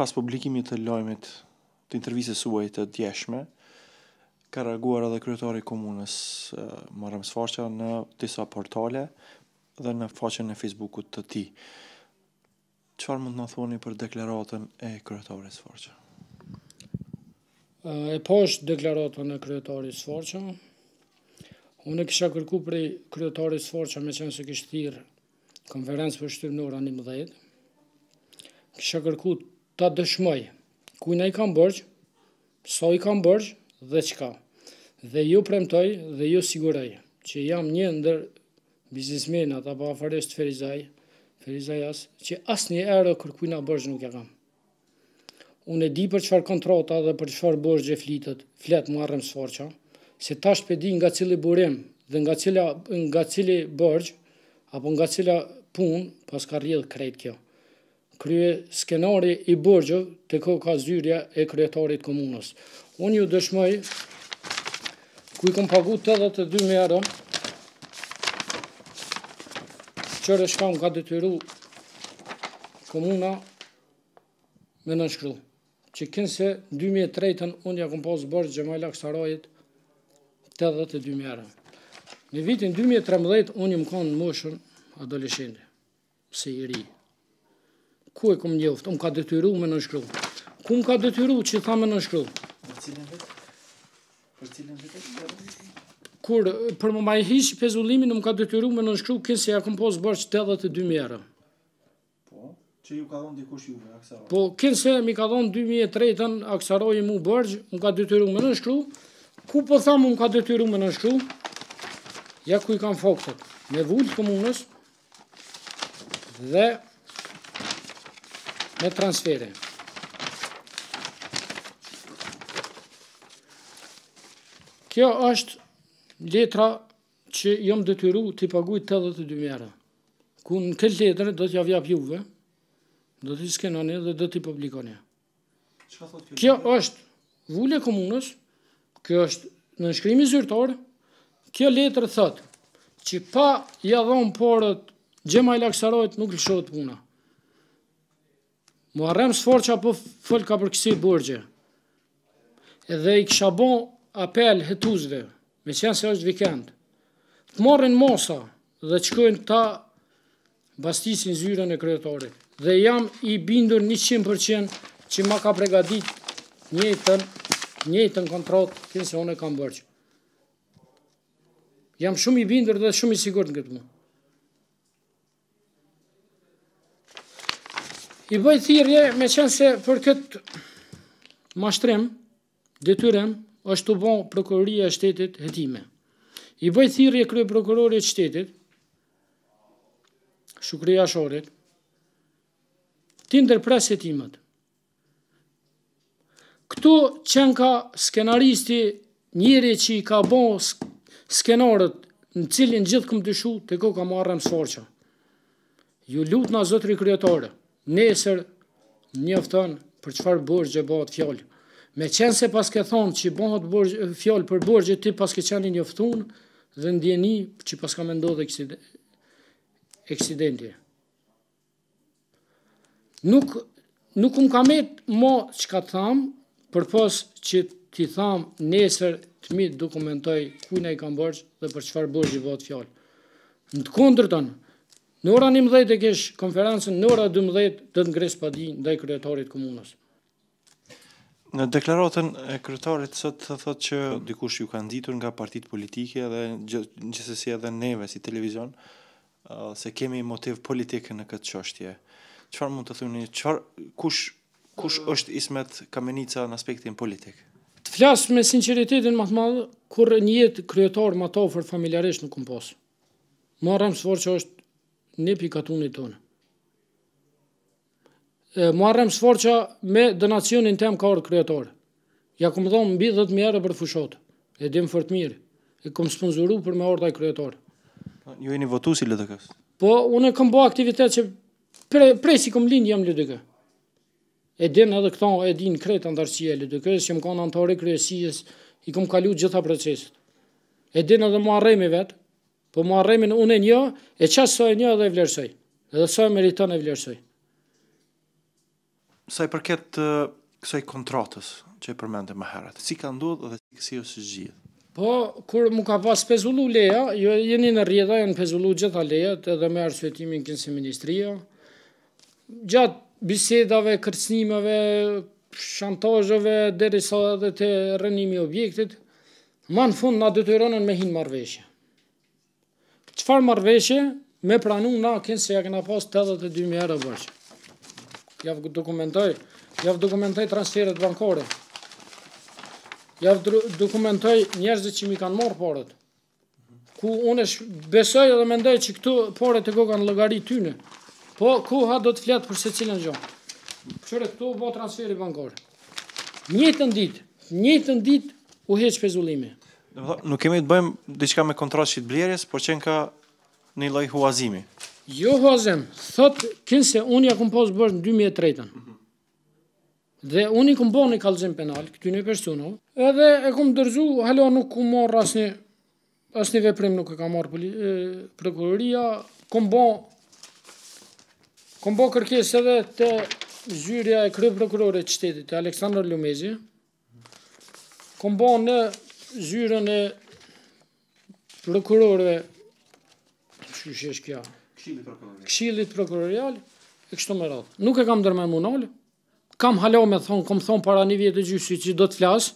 pas publikimit të lojmit të intervjise suaj të djeshme, ka reaguar edhe kryetari i komunës Marrëm Sfaqa në disa portale dhe në faqen e Facebookut të tij. Çfarë mund të na thoni për deklaratën e kryetarit Sfaqa? E poshtë deklaratën e kryetarit Sfaqa, unë e kisha kërku për i kryetarit Sfaqa me qenë se kishtë konferencë për shtyrë në orë 11, kisha kërku ta dëshmoj, kujna i kam borgj, so i kam borgj dhe qka. Dhe ju premtoj dhe ju siguraj që jam një ndër biznismenat apo afaristë Ferizaj, Ferizajas, që asë një erë kër kujna borgj nuk e kam. Unë e di për qëfar kontrata dhe për qëfar borgj e flitet, flet më arëm sforqa, se tash di nga cili burim dhe nga cili, nga borgj, apo nga cila pun, pas ka rjedhë krejt kjo krye skenari i bërgjë të ko ka e kryetarit komunës. Unë ju dëshmoj, ku i kom pagu 82.000 euro, qërë është ka detyru komuna me nënshkru. Që kënëse 2003-ën unë ja kom posë bërgjë Gjemajla Kësarajit 82.000 euro. Në vitin 2013 unë ju më konë në moshën adoleshende, si i rrië. Ku e kom njëllë, unë ka detyru me në shkru. Ku më ka detyru që tha me në shkru? Për cilën vetë? Për cilën vetë? Kur, për më maj hishë pezullimin, unë ka detyru me në shkru, kësë ja akum posë bërë që të edhe të dy mjera. Po, që ju ka dhonë dikush juve, ju aksarojë? Po, kësë e mi ka dhonë 2003-ën, e aksarojë mu bërgjë, unë ka detyru me në shkru. Ku po tha më ka detyru me në shkru? Po, po, po ja ku i kam fokët, me vullë të komunës, dhe me transfere. Kjo është letra që jom dëtyru të i paguj 82 mjera. ku në këtë letrë do t'ja vjap juve, do t'i skenoni dhe do t'i publikoni. Kjo është vullë e komunës, kjo është në nëshkrimi zyrtorë, kjo letrë thëtë që pa jadhon porët gjema i laksarojt nuk lëshot puna. Muarrem sfor që apo fëll ka përkësi burgje, edhe i kësha bon apel hëtuzve, me qenë se është vikend, të morën mosa dhe kënë ta bastisin zyren e kryetorit, dhe jam i bindur 100% që ma ka pregadit njëtën, njëtën kontrat, kënë se one kam bërgjë. Jam shumë i bindur dhe shumë i sigur në këtë mundë. I bëj thirje me qenë se për këtë mashtrim, detyrem, është të bo prokuroria e shtetit hetime. I bëj thirje kërë prokurorit e shtetit, shukrija shorit, ti ndërpres hetimet. Këtu qenë ka skenaristi njëri që i ka bo skenarët në cilin gjithë këmë dyshu të ko ka marrë sforqa. Ju lutë në zotri kryetore nesër njofton për qëfar bërgjë bëhet fjallë. Me qenë se paske thonë që bëhet fjallë për bërgjë, ty paske qenë njofton dhe ndjeni që paska me ndodhe eksidenti. Nuk, nuk më um ka metë mo që ka thamë, për pos që ti thamë nesër të mitë dokumentoj kujna i kam bërgjë dhe për qëfar bërgjë bëhet fjallë. Në të kondrë tonë, Në ora një e kesh konferansën, në ora dë mëdhet dhe të ngresë padi ndaj kryetarit komunës. Në deklaratën e kryetarit sot të thot që dikush ju kanë ditur nga partit politike dhe në gjithësësi edhe neve si televizion, uh, se kemi motiv politik në këtë qështje. Qëfar mund të një? qëfar, kush, kush është ismet kamenica në aspektin politik? Të flasë me sinceritetin më të madhë, kur një jetë kryetar më të ofër familjarisht në kompos. Marëm sëfor që është në pikatunit tonë. Mu arrem sforqa me donacionin tem ka orë kreatorë. Ja këmë dhomë mbi dhe mjerë për fushotë, e dimë fërt mirë, e këmë spunzuru për me orë taj kreatorë. Një e një votu si lëtë Po, unë e këmë bo aktivitet që prej si këmë linë jam LDK. E dinë edhe këto e dinë kretë andarësia e që më kanë antare kryesijës, i këmë kalu gjitha procesit. E dinë edhe mu arrem i vetë, po më arremin unë e një, e qasë sojë një dhe e vlerësoj, edhe sojë meriton e vlerësoj. Sa i përket të kësoj kontratës që i përmendë më herët, si ka ndodhë dhe si kësi o së gjithë? Po, kur mu ka pas pezullu leja, jo, jeni në rjeda, jenë pezullu gjitha lejet edhe me arsvetimin kënë si ministria. Gjatë bisedave, kërcnimeve, shantajëve, dhe risa edhe të rënimi objektit, ma në fund nga dëtyronën me hinë marveshje. Qëfar marveshje me pranu na kënë se ja këna pas 82.000 euro bërqë? Ja vë dokumentoj, ja dokumentoj transferet bankore. Ja vë dokumentoj njerëzit që mi kanë morë përët. Ku unë është besoj edhe mendoj ndoj që këtu përët e koga kanë lëgari tyne, Po ku ha do të fletë se cilën gjohë. Qërë e këtu vë transferi bankore. Njëtë në ditë, njëtë në ditë u heqë pezullime nuk kemi të bëjmë diçka me kontrat shit blerjes, por që ka një lloj huazimi. Jo huazim, thot kinse unë ja kum pas bërë në 2003-ën. Dhe unë i kum bënë kallëzim penal këty në personu, edhe e kum dërzu, halo nuk kum marr asnjë asnjë veprim nuk e ka marr prokuroria, kum bën kërkesë edhe te zyrja e kryeprokurorit të shtetit, Aleksandr Lumezi. Kum në zyrën e prokurorëve, që që është kja, këshilit prokurorial, e kështu më ratë. Nuk e kam dërme munalë, kam halau me thonë, kom thonë para një vjetë e gjysi që do të flasë,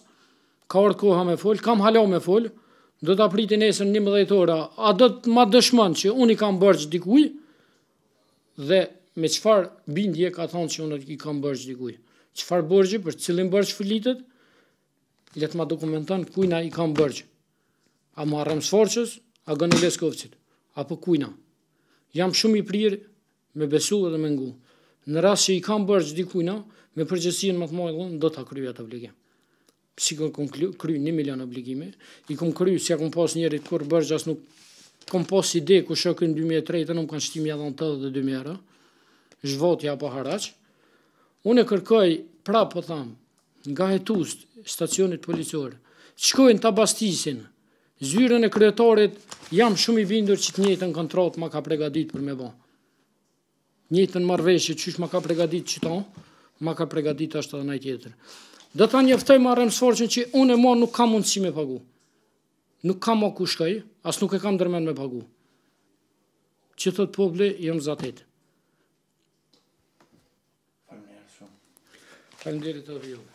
ka orë koha me folë, kam halau me folë, do të apritin esën një më dhejtë ora, a do të ma dëshman që unë i kam bërgj dikuj, dhe me qëfar bindje ka thonë që unë i kam bërgj dikuj. Qëfar bërgjë, për cilin bërgjë fëllitet, le të ma dokumenton kujna i kam bërgj. A mu arrem a gënë i lesë kujna. Jam shumë i prirë me besu dhe me ngu. Në rrasë që i kam bërgj di kujna, me përgjësien më të mojë do të kryja atë obligim. Si kom kryu një milion obligime, i kom kryu si a kom pos njerit kur bërgj asë nuk, kom pos ide ku shokën 2003, të nuk kanë shtimi adhën të dhe dhe dhe dhe dhe dhe dhe dhe dhe dhe nga hetust, stacionit policor, shkojnë të bastisin, zyrën e kryetarit, jam shumë i bindur që të njëtën kontrat ma ka pregadit për me bo. Njëtën marveshë që shë ma ka pregadit që ta, ma ka pregadit ashtë të najtjetër. Dhe ta njëftoj ma remsforqen që unë e ma nuk kam mundësi me pagu. Nuk kam ma kushkaj, asë as nuk e kam dërmen me pagu. Që të të poble, jëmë zatetë. Falem të vjohë.